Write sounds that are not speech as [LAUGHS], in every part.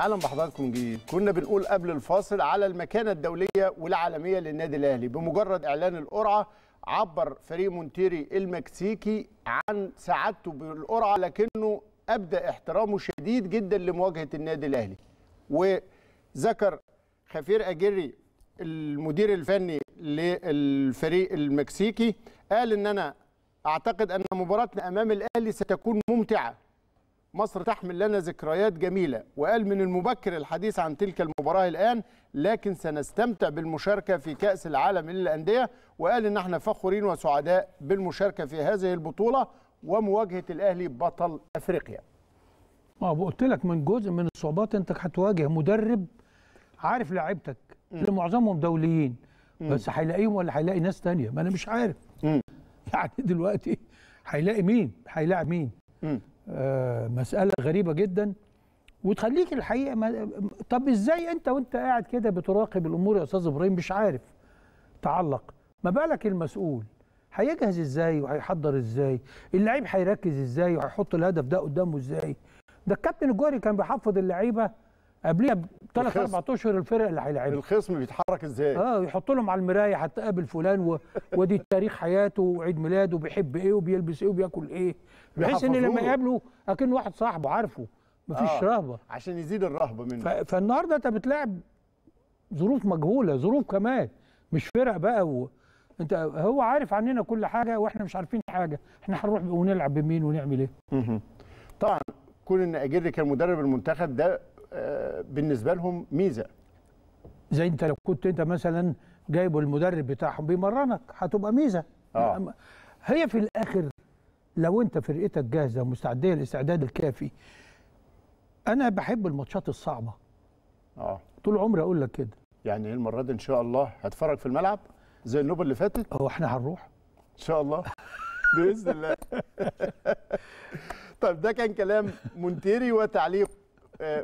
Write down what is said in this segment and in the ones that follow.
اهلا بحضراتكم جديد كنا بنقول قبل الفاصل على المكانه الدوليه والعالميه للنادي الاهلي بمجرد اعلان القرعه عبر فريق مونتيري المكسيكي عن سعادته بالقرعه لكنه ابدى احترامه شديد جدا لمواجهه النادي الاهلي وذكر خفير اجري المدير الفني للفريق المكسيكي قال ان انا اعتقد ان مباراتنا امام الاهلي ستكون ممتعه مصر تحمل لنا ذكريات جميلة وقال من المبكر الحديث عن تلك المباراة الآن لكن سنستمتع بالمشاركة في كأس العالم للأندية وقال إن احنا فخورين وسعداء بالمشاركة في هذه البطولة ومواجهة الأهلي بطل أفريقيا ما قلت لك من جزء من الصعوبات انت هتواجه مدرب عارف لعبتك اللي معظمهم دوليين بس هيلاقيهم ولا هيلاقي ناس تانية ما انا مش عارف [LAUGHS] يعني دلوقتي هيلاقي مين هيلاعب مين آه، مساله غريبه جدا وتخليك الحقيقه ما طب ازاي انت وانت قاعد كده بتراقب الامور يا استاذ ابراهيم مش عارف تعلق ما بالك المسؤول هيجهز ازاي وهيحضر ازاي اللعيب هيركز ازاي وهيحط الهدف ده قدامه ازاي ده الكابتن الجوهري كان بيحفظ اللعيبه قبلها ثلاث اربع اشهر الفرق اللي هيلعبها الخصم بيتحرك ازاي اه يحط لهم على المرايه هتقابل فلان و... ودي تاريخ حياته وعيد ميلاده وبيحب ايه وبيلبس ايه وبياكل ايه بحيث ان لما يقابله اكن واحد صاحبه عارفه مفيش آه. رهبه عشان يزيد الرهبه منه ف... فالنهارده انت بتلاعب ظروف مجهوله ظروف كمان مش فرق بقى و... انت هو عارف عننا كل حاجه واحنا مش عارفين حاجه احنا هنروح ونلعب بمين ونعمل ايه طبعا كون ان اجيري كان مدرب المنتخب ده بالنسبه لهم ميزه زي انت لو كنت انت مثلا جايبه المدرب بتاعهم بيمرنك هتبقى ميزه آه. هي في الاخر لو انت فرقتك جاهزه ومستعديه الاستعداد الكافي انا بحب الماتشات الصعبه اه طول عمري اقول لك كده يعني إيه المره دي ان شاء الله هتفرج في الملعب زي النوبه اللي فاتت هو احنا هنروح ان شاء الله [LAUGHS] باذن الله طيب ده كان كلام مونتيري وتعليقه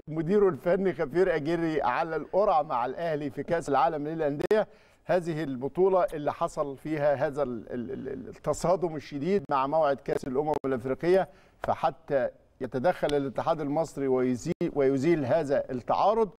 مديره الفني خفير اجيري على القرعه مع الاهلي في كاس العالم للانديه هذه البطوله اللي حصل فيها هذا التصادم الشديد مع موعد كاس الامم الافريقيه فحتى يتدخل الاتحاد المصري ويزيل, ويزيل هذا التعارض